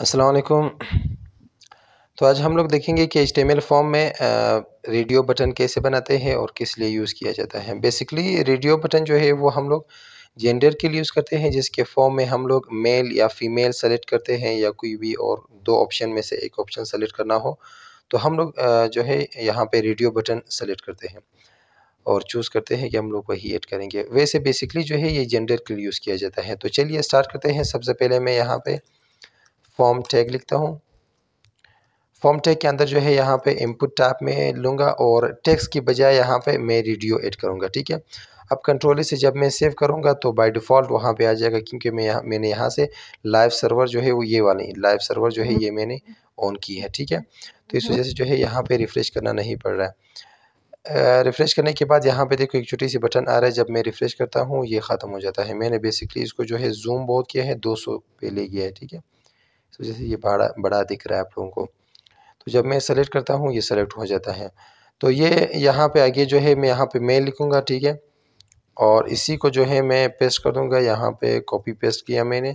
असलकुम तो आज हम लोग देखेंगे कि एच फॉर्म में रेडियो बटन कैसे बनाते हैं और किस लिए यूज़ किया जाता है बेसिकली रेडियो बटन जो है वो हम लोग जेंडर के लिए यूज़ करते हैं जिसके फॉर्म में हम लोग मेल या फीमेल सेलेक्ट करते हैं या कोई भी और दो ऑप्शन में से एक ऑप्शन सेलेक्ट करना हो तो हम लोग जो है यहाँ पर रेडियो बटन सेलेक्ट करते हैं और चूज़ करते हैं कि हम लोग वही एड करेंगे वैसे बेसिकली जो है ये जेंडर के लिए यूज़ किया जाता है तो चलिए स्टार्ट करते हैं सबसे पहले मैं यहाँ पर फॉर्म टैग लिखता हूँ फॉर्म टैग के अंदर जो है यहाँ पे इनपुट टाइप में लूँगा और टैक्स की बजाय यहाँ पे मैं रेडियो ऐड करूँगा ठीक है अब कंट्रोल e से जब मैं सेव करूँगा तो बाय डिफ़ॉल्ट वहाँ पे आ जाएगा क्योंकि मैं यहाँ मैंने यहाँ से लाइव सर्वर जो है वो ये वाली लाइव सर्वर जो है ये मैंने ऑन की है ठीक है तो इस वजह से जो है यहाँ पर रिफ़्रेश करना नहीं पड़ रहा है रिफ़्रेश करने के बाद यहाँ पे देखो एक छोटी सी बटन आ रहा है जब मैं रिफ़्रेश करता हूँ ये ख़त्म हो जाता है मैंने बेसिकली इसको जो है जूम बहुत किया है दो सौ पे ले गया है ठीक है तो जैसे ये बड़ा बड़ा दिख रहा है आप लोगों को तो जब मैं सेलेक्ट करता हूँ ये सेलेक्ट हो जाता है तो ये यहाँ पे आगे जो है मैं यहाँ पे मैं लिखूँगा ठीक है और इसी को जो है मैं पेस्ट कर दूँगा यहाँ पे कॉपी पेस्ट किया मैंने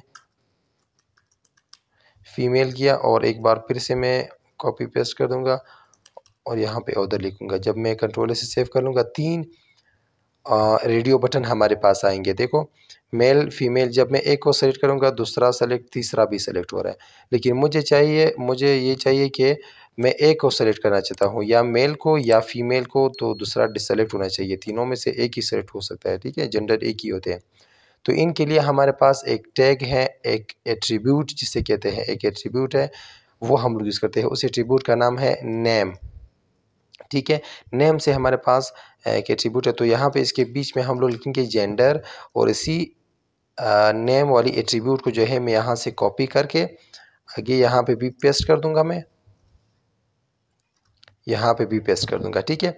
फीमेल किया और एक बार फिर से मैं कॉपी पेस्ट कर दूँगा और यहाँ पे ऑर्डर लिखूँगा जब मैं कंट्रोल से सेव कर लूँगा तीन रेडियो बटन हमारे पास आएंगे देखो मेल फीमेल जब मैं एक को सेलेक्ट करूँगा दूसरा सेलेक्ट तीसरा भी सेलेक्ट हो रहा है लेकिन मुझे चाहिए मुझे ये चाहिए कि मैं एक को सेलेक्ट करना चाहता हूँ या मेल को या फीमेल को तो दूसरा डिसलेक्ट होना चाहिए तीनों में से एक ही सेलेक्ट हो सकता है ठीक है जेंडर एक ही होते हैं तो इनके लिए हमारे पास एक टैग है एक एट्रीब्यूट जिसे कहते हैं एक एट्रीब्यूट है वो हम लोग यूज़ करते हैं उस एट्रीब्यूट का नाम है नेम ठीक है नेम से हमारे पास एक एट्रीब्यूट है तो यहाँ पे इसके बीच में हम लोग लिखेंगे जेंडर और इसी नेम वाली एट्रीब्यूट को जो है मैं यहाँ से कॉपी करके आगे यहाँ पे भी पेस्ट कर दूंगा मैं यहाँ पे भी पेस्ट कर दूंगा ठीक है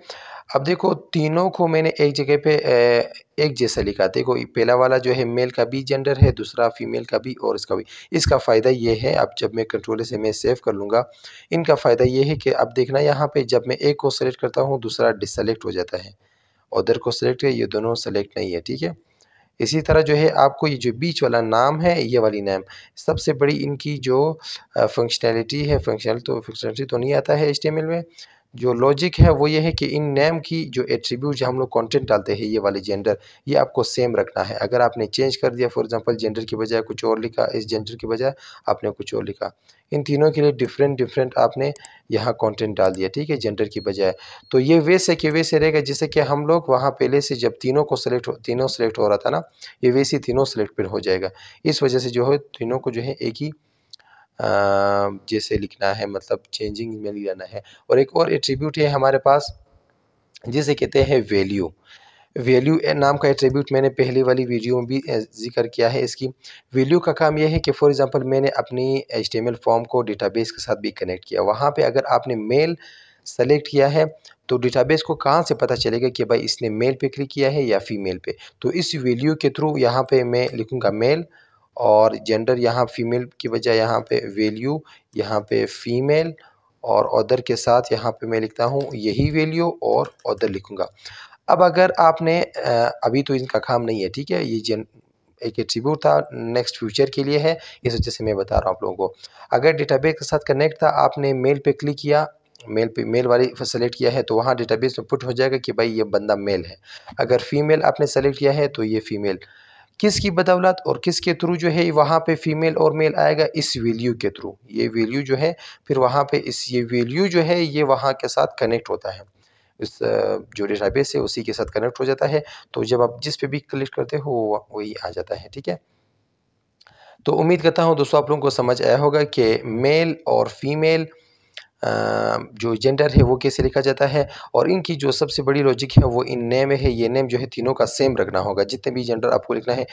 अब देखो तीनों को मैंने एक जगह पे एक जैसा लिखा देखो पहला वाला जो है मेल का भी जेंडर है दूसरा फीमेल का भी और इसका भी इसका फ़ायदा ये है अब जब मैं कंट्रोल से मैं सेव कर लूँगा इनका फ़ायदा ये है कि अब देखना यहाँ पे जब मैं एक को सेलेक्ट करता हूँ दूसरा डिसलेक्ट हो जाता है उधर को सेलेक्ट है ये दोनों सेलेक्ट नहीं है ठीक है इसी तरह जो है आपको ये जो बीच वाला नाम है ये वाली नाम सबसे बड़ी इनकी जो फंक्शनैलिटी है फंक्शनल तो फंक्शनलिटी तो नहीं आता है एच में जो लॉजिक है वो ये है कि इन नेम की जो एट्रीब्यूट हम लोग कंटेंट डालते हैं ये वाले जेंडर ये आपको सेम रखना है अगर आपने चेंज कर दिया फॉर एग्जांपल जेंडर की बजाय कुछ और लिखा इस जेंडर की बजाय आपने कुछ और लिखा इन तीनों के लिए डिफरेंट डिफरेंट आपने यहाँ कंटेंट डाल दिया ठीक है जेंडर की बजाय तो ये वे से कि वे से रहेगा जैसे कि हम लोग वहाँ पहले से जब तीनों को सिलेक्ट तीनों सेलेक्ट हो रहा था ना ये वैसे ही तीनों सेलेक्ट फिर हो जाएगा इस वजह से जो है तीनों को जो है एक ही जैसे लिखना है मतलब चेंजिंग में जाना है और एक और एट्रीब्यूट है हमारे पास जिसे कहते हैं वैल्यू वैल्यू नाम का एट्रीब्यूट मैंने पहली वाली वीडियो में भी जिक्र किया है इसकी वैल्यू का काम यह है कि फॉर एग्जांपल मैंने अपनी एच फॉर्म को डेटाबेस के साथ भी कनेक्ट किया वहाँ पे अगर आपने मेल सेलेक्ट किया है तो डेटाबेस को कहाँ से पता चलेगा कि भाई इसने मेल पे क्लिक किया है या फीमेल पे तो इस वैल्यू के थ्रू यहाँ पे मैं लिखूँगा मेल और जेंडर यहाँ फीमेल की बजाय यहाँ पे वैल्यू यहाँ पे फीमेल और अदर के साथ यहाँ पे मैं लिखता हूँ यही वैल्यू और अदर लिखूँगा अब अगर आपने अभी तो इनका काम नहीं है ठीक है ये जन एक एट्रीब्यूट था नेक्स्ट फ्यूचर के लिए है इस वजह से मैं बता रहा हूँ आप लोगों को अगर डेटाबेस के साथ कनेक्ट था आपने मेल पे क्लिक किया मेल पे मेल वाली सेलेक्ट किया है तो वहाँ डेटाबेस में पुट हो जाएगा कि भाई ये बंदा मेल है अगर फीमेल आपने सेलेक्ट किया है तो ये फीमेल किसकी बदौलत और किसके थ्रू जो है वहाँ पे फीमेल और मेल आएगा इस वैल्यू के थ्रू ये वैल्यू जो है फिर वहाँ पे इस ये वैल्यू जो है ये वहाँ के साथ कनेक्ट होता है इस जो डेटाबेस है उसी के साथ कनेक्ट हो जाता है तो जब आप जिस पे भी क्लिक करते हो वही आ जाता है ठीक है तो उम्मीद करता हूँ दोस्तों आप लोगों को समझ आया होगा कि मेल और फीमेल जो जेंडर है वो कैसे लिखा जाता है और इनकी जो सबसे बड़ी लॉजिक है वो इन नेम है ये नेम जो है तीनों का सेम रखना होगा जितने भी जेंडर आपको लिखना है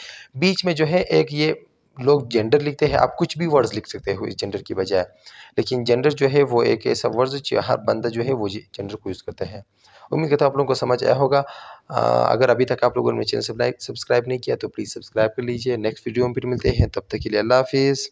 बीच में जो है एक ये लोग जेंडर लिखते हैं आप कुछ भी वर्ड्स लिख सकते हो इस जेंडर की बजाय लेकिन जेंडर जो है वो एक ऐसा वर्ड हर बंदा जो है वो जेंडर को यूज़ करता है उम्मीद करता हूँ आप लोगों को समझ आया होगा आ, अगर अभी तक आप लोगों ने चैनल सब्सक्राइब नहीं किया तो प्लीज़ सब्सक्राइब कर लीजिए नेक्स्ट वीडियो में फिर मिलते हैं तब तक के लिए अल्लाह हाफिज़